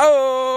Oh!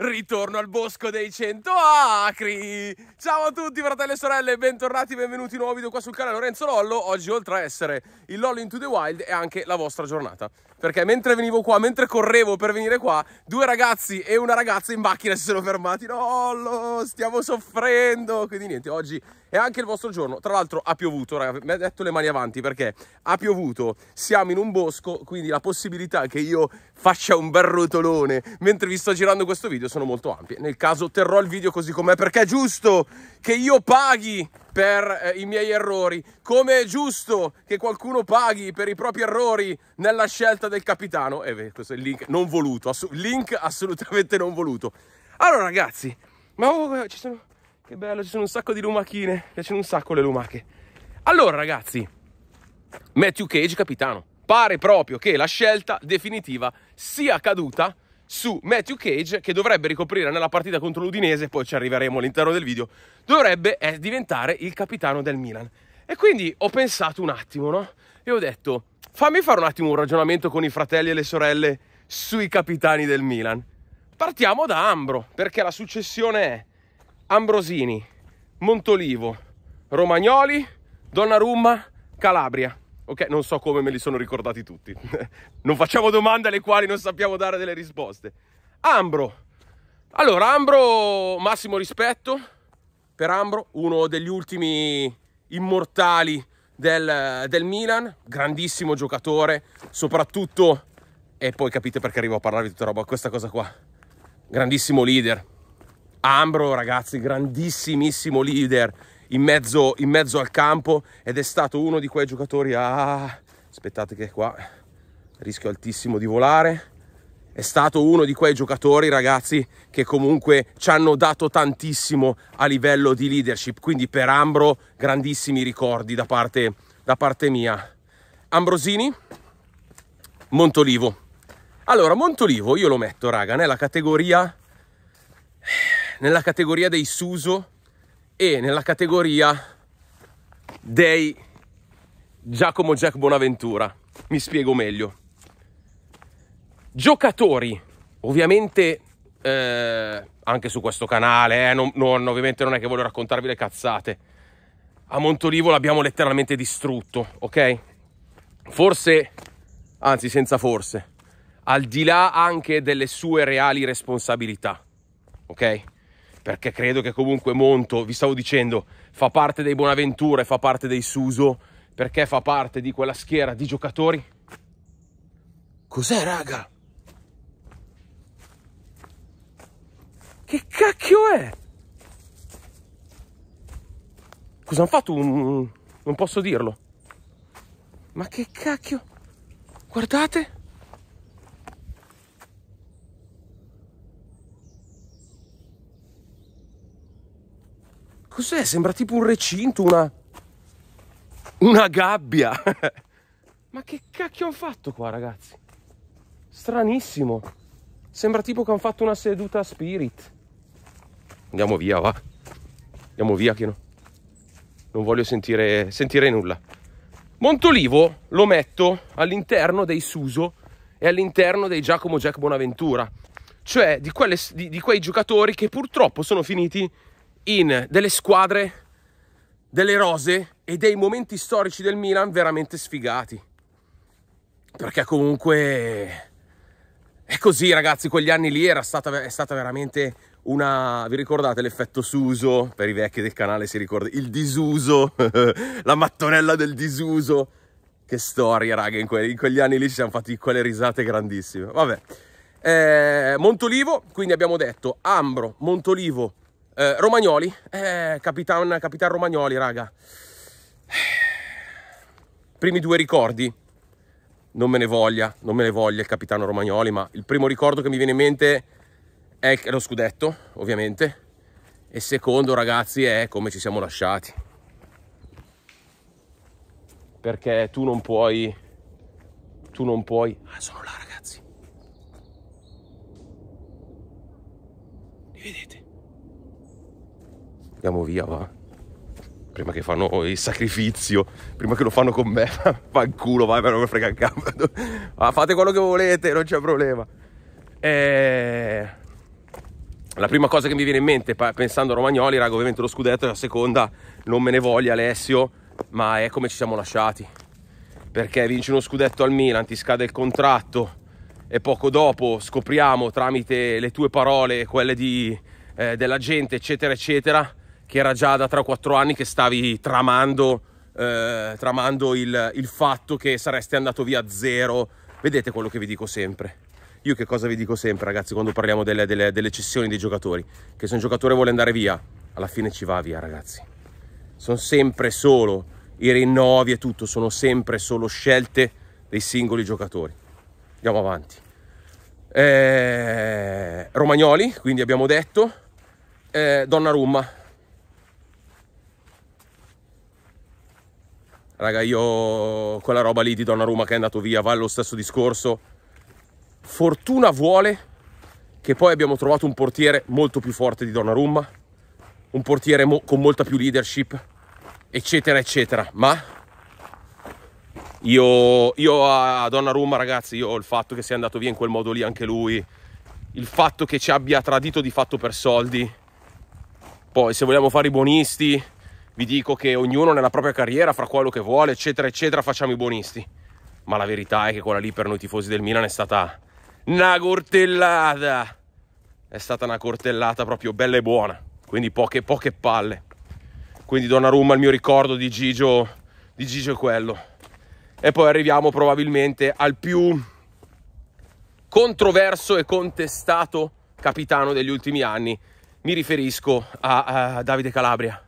ritorno al bosco dei 100 acri. Ciao a tutti fratelli e sorelle, bentornati, benvenuti in un nuovo video qua sul canale Lorenzo Lollo. Oggi oltre a essere il Lollo into the Wild è anche la vostra giornata. Perché mentre venivo qua, mentre correvo per venire qua, due ragazzi e una ragazza in macchina si sono fermati. Lollo, stiamo soffrendo. Quindi niente, oggi è anche il vostro giorno. Tra l'altro ha piovuto, ragazzi, mi ha detto le mani avanti perché ha piovuto, siamo in un bosco, quindi la possibilità che io faccia un bel rotolone mentre vi sto girando questo video sono molto ampie. Nel caso terrò il video così com'è perché è giusto che io paghi per eh, i miei errori, come è giusto che qualcuno paghi per i propri errori nella scelta del capitano. E eh, questo è il link non voluto, ass link assolutamente non voluto. Allora ragazzi, ma oh, eh, ci sono... che bello, ci sono un sacco di lumachine, mi piacciono un sacco le lumache. Allora ragazzi, Matthew Cage capitano, pare proprio che la scelta definitiva sia caduta su Matthew Cage che dovrebbe ricoprire nella partita contro l'Udinese, poi ci arriveremo all'interno del video, dovrebbe eh, diventare il capitano del Milan. E quindi ho pensato un attimo, no? E ho detto, fammi fare un attimo un ragionamento con i fratelli e le sorelle sui capitani del Milan. Partiamo da Ambro, perché la successione è Ambrosini, Montolivo, Romagnoli, Donnarumma, Calabria. Ok, non so come me li sono ricordati tutti. non facciamo domande alle quali non sappiamo dare delle risposte. Ambro. Allora, Ambro, massimo rispetto per Ambro, uno degli ultimi immortali del, del Milan, grandissimo giocatore, soprattutto, e poi capite perché arrivo a parlarvi di tutta roba, questa cosa qua, grandissimo leader. Ambro, ragazzi, grandissimissimo leader in mezzo, in mezzo al campo ed è stato uno di quei giocatori ah, aspettate che qua rischio altissimo di volare è stato uno di quei giocatori ragazzi che comunque ci hanno dato tantissimo a livello di leadership quindi per Ambro grandissimi ricordi da parte, da parte mia Ambrosini Montolivo allora Montolivo io lo metto raga nella categoria nella categoria dei Suso e nella categoria dei Giacomo Jack Bonaventura. Mi spiego meglio. Giocatori, ovviamente eh, anche su questo canale, eh, non, non, ovviamente non è che voglio raccontarvi le cazzate. A Montolivo l'abbiamo letteralmente distrutto, ok? Forse, anzi senza forse, al di là anche delle sue reali responsabilità, ok? perché credo che comunque Monto, vi stavo dicendo, fa parte dei Bonaventure, fa parte dei Suso, perché fa parte di quella schiera di giocatori. Cos'è, raga? Che cacchio è? Cosa hanno fatto? Un... Non posso dirlo. Ma che cacchio? Guardate! Cos'è? Sembra tipo un recinto, una... Una gabbia. Ma che cacchio hanno fatto qua, ragazzi? Stranissimo. Sembra tipo che hanno fatto una seduta spirit. Andiamo via, va. Andiamo via che no. Non voglio sentire, sentire nulla. Montolivo lo metto all'interno dei Suso e all'interno dei Giacomo Jack Bonaventura. Cioè di, quelle, di, di quei giocatori che purtroppo sono finiti in delle squadre, delle rose e dei momenti storici del Milan veramente sfigati. Perché comunque è così ragazzi, quegli anni lì era stata, è stata veramente una... Vi ricordate l'effetto Suso? Per i vecchi del canale si ricorda il disuso, la mattonella del disuso. Che storia raga, in, que in quegli anni lì ci siamo fatti quelle risate grandissime. Vabbè, eh, Montolivo, quindi abbiamo detto Ambro, Montolivo, eh, Romagnoli, eh, capitan, capitan Romagnoli, raga. Primi due ricordi, non me ne voglia, non me ne voglia il capitano Romagnoli, ma il primo ricordo che mi viene in mente è lo scudetto, ovviamente. E secondo, ragazzi, è come ci siamo lasciati. Perché tu non puoi... Tu non puoi... Ah, sono là, ragazzi. andiamo via, va. Prima che fanno il sacrificio, prima che lo fanno con me, fanculo, vai, non mi frega il cavolo. Ma fate quello che volete, non c'è problema. E... Eh, la prima cosa che mi viene in mente, pensando a Romagnoli, raga, ovviamente lo scudetto, e la seconda, non me ne voglia Alessio, ma è come ci siamo lasciati. Perché vinci uno scudetto al Milan, ti scade il contratto, e poco dopo scopriamo tramite le tue parole, quelle di, eh, della gente, eccetera, eccetera, che era già da 3 o 4 anni che stavi tramando, eh, tramando il, il fatto che saresti andato via zero. Vedete quello che vi dico sempre. Io che cosa vi dico sempre, ragazzi, quando parliamo delle, delle, delle, cessioni dei giocatori? Che se un giocatore vuole andare via, alla fine ci va via, ragazzi. Sono sempre solo i rinnovi e tutto, sono sempre solo scelte dei singoli giocatori. Andiamo avanti. Eh, Romagnoli, quindi abbiamo detto. Eh, Donnarumma, raga io quella roba lì di Donnarumma che è andato via va allo stesso discorso fortuna vuole che poi abbiamo trovato un portiere molto più forte di Donnarumma un portiere mo con molta più leadership eccetera eccetera ma io, io a Donnarumma ragazzi io il fatto che sia andato via in quel modo lì anche lui il fatto che ci abbia tradito di fatto per soldi poi se vogliamo fare i buonisti vi dico che ognuno nella propria carriera fa quello che vuole, eccetera, eccetera, facciamo i buonisti. Ma la verità è che quella lì per noi tifosi del Milan è stata una cortellata. È stata una cortellata proprio bella e buona, quindi poche, poche palle. Quindi Donnarumma, il mio ricordo di Gigio, di Gigio è quello. E poi arriviamo probabilmente al più controverso e contestato capitano degli ultimi anni. Mi riferisco a, a Davide Calabria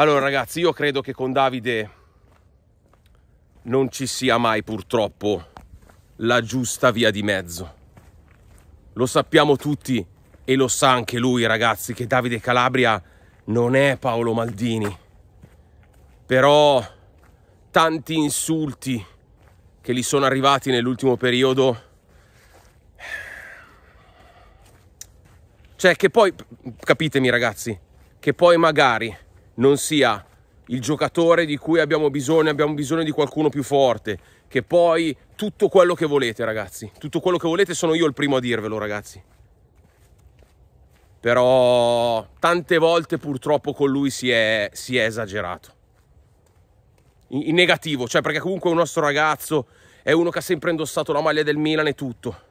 allora ragazzi, io credo che con Davide non ci sia mai purtroppo la giusta via di mezzo. Lo sappiamo tutti e lo sa anche lui ragazzi che Davide Calabria non è Paolo Maldini. Però tanti insulti che gli sono arrivati nell'ultimo periodo cioè che poi capitemi ragazzi che poi magari non sia il giocatore di cui abbiamo bisogno, abbiamo bisogno di qualcuno più forte, che poi tutto quello che volete ragazzi, tutto quello che volete sono io il primo a dirvelo ragazzi. Però tante volte purtroppo con lui si è, si è esagerato. In, in negativo, cioè perché comunque è un nostro ragazzo, è uno che ha sempre indossato la maglia del Milan e tutto.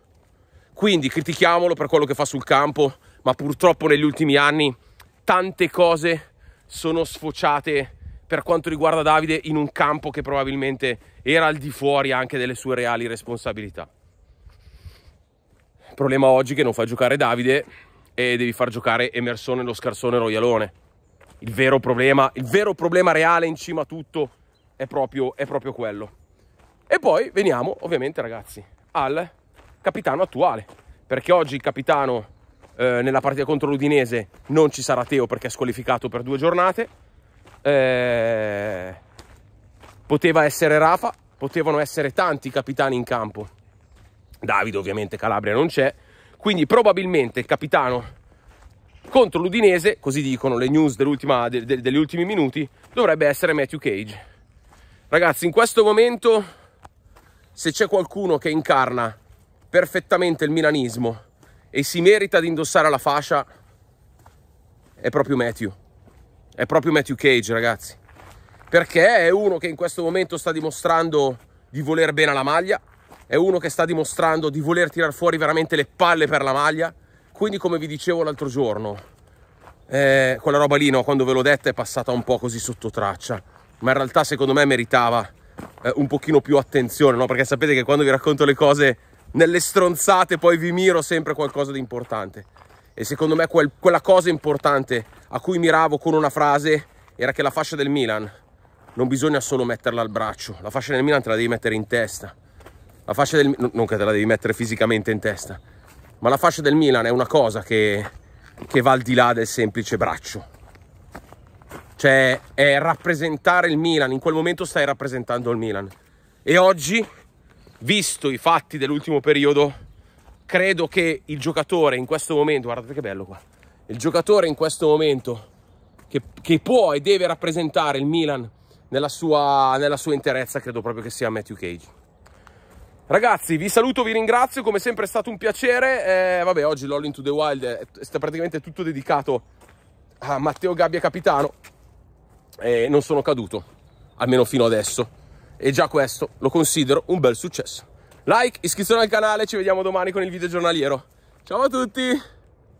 Quindi critichiamolo per quello che fa sul campo, ma purtroppo negli ultimi anni tante cose sono sfociate per quanto riguarda Davide in un campo che probabilmente era al di fuori anche delle sue reali responsabilità. Il problema oggi è che non fa giocare Davide e devi far giocare Emerson lo scarsone Royalone. Il vero problema, il vero problema reale in cima a tutto è proprio, è proprio quello. E poi veniamo ovviamente ragazzi al capitano attuale, perché oggi il capitano eh, nella partita contro l'Udinese non ci sarà Teo perché è squalificato per due giornate. Eh, poteva essere Rafa, potevano essere tanti capitani in campo. Davide ovviamente Calabria non c'è, quindi probabilmente il capitano contro l'Udinese, così dicono le news de, de, degli ultimi minuti, dovrebbe essere Matthew Cage. Ragazzi, in questo momento se c'è qualcuno che incarna perfettamente il milanismo e si merita di indossare la fascia è proprio Matthew. È proprio Matthew Cage, ragazzi. Perché è uno che in questo momento sta dimostrando di voler bene alla maglia, è uno che sta dimostrando di voler tirar fuori veramente le palle per la maglia. Quindi, come vi dicevo l'altro giorno, eh, quella roba lì, no, quando ve l'ho detta, è passata un po' così sotto traccia. Ma in realtà, secondo me, meritava eh, un pochino più attenzione, no? Perché sapete che quando vi racconto le cose nelle stronzate poi vi miro sempre qualcosa di importante. E secondo me quel, quella cosa importante a cui miravo con una frase era che la fascia del Milan non bisogna solo metterla al braccio, la fascia del Milan te la devi mettere in testa. La fascia del non che te la devi mettere fisicamente in testa, ma la fascia del Milan è una cosa che, che va al di là del semplice braccio. Cioè, è rappresentare il Milan, in quel momento stai rappresentando il Milan. E oggi visto i fatti dell'ultimo periodo, credo che il giocatore in questo momento, guardate che bello qua, il giocatore in questo momento che, che può e deve rappresentare il Milan nella sua, nella sua interezza, credo proprio che sia Matthew Cage. Ragazzi, vi saluto, vi ringrazio, come sempre è stato un piacere. Eh, vabbè, oggi LOL Into the Wild è, è praticamente tutto dedicato a Matteo Gabbia Capitano. E eh, non sono caduto, almeno fino adesso e già questo lo considero un bel successo. Like, iscrizione al canale, ci vediamo domani con il video giornaliero. Ciao a tutti!